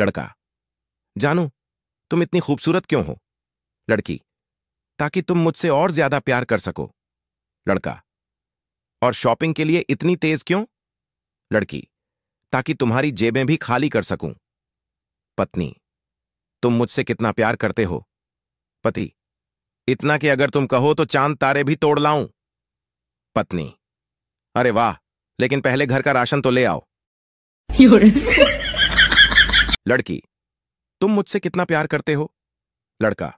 लड़का जानू तुम इतनी खूबसूरत क्यों हो लड़की ताकि तुम मुझसे और ज्यादा प्यार कर सको लड़का और शॉपिंग के लिए इतनी तेज क्यों लड़की ताकि तुम्हारी जेबें भी खाली कर सकूं पत्नी तुम मुझसे कितना प्यार करते हो पति इतना कि अगर तुम कहो तो चांद तारे भी तोड़ लाऊं पत्नी अरे वाह लेकिन पहले घर का राशन तो ले आओ लड़की तुम मुझसे कितना प्यार करते हो लड़का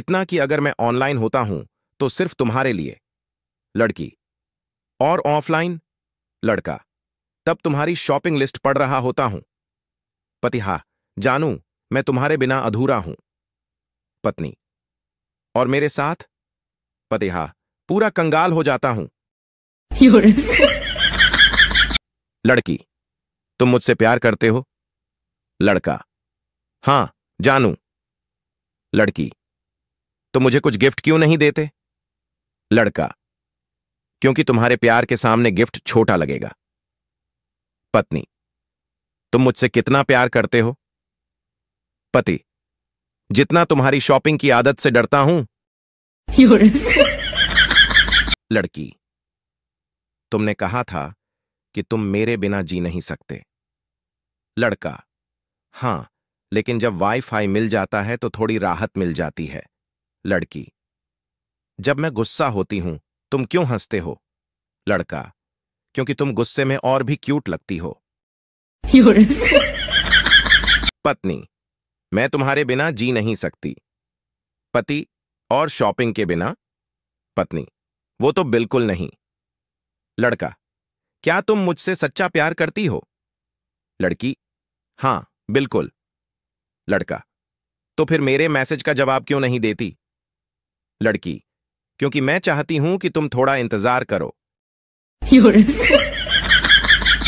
इतना कि अगर मैं ऑनलाइन होता हूं तो सिर्फ तुम्हारे लिए लड़की और ऑफलाइन लड़का तब तुम्हारी शॉपिंग लिस्ट पढ़ रहा होता हूं पति हा जानू मैं तुम्हारे बिना अधूरा हूं पत्नी और मेरे साथ पति हा पूरा कंगाल हो जाता हूं लड़की तुम मुझसे प्यार करते हो लड़का हां जानू लड़की तो मुझे कुछ गिफ्ट क्यों नहीं देते लड़का क्योंकि तुम्हारे प्यार के सामने गिफ्ट छोटा लगेगा पत्नी तुम मुझसे कितना प्यार करते हो पति जितना तुम्हारी शॉपिंग की आदत से डरता हूं लड़की तुमने कहा था कि तुम मेरे बिना जी नहीं सकते लड़का हाँ लेकिन जब वाईफाई मिल जाता है तो थोड़ी राहत मिल जाती है लड़की जब मैं गुस्सा होती हूं तुम क्यों हंसते हो लड़का क्योंकि तुम गुस्से में और भी क्यूट लगती हो पत्नी मैं तुम्हारे बिना जी नहीं सकती पति और शॉपिंग के बिना पत्नी वो तो बिल्कुल नहीं लड़का क्या तुम मुझसे सच्चा प्यार करती हो लड़की हां बिल्कुल लड़का तो फिर मेरे मैसेज का जवाब क्यों नहीं देती लड़की क्योंकि मैं चाहती हूं कि तुम थोड़ा इंतजार करो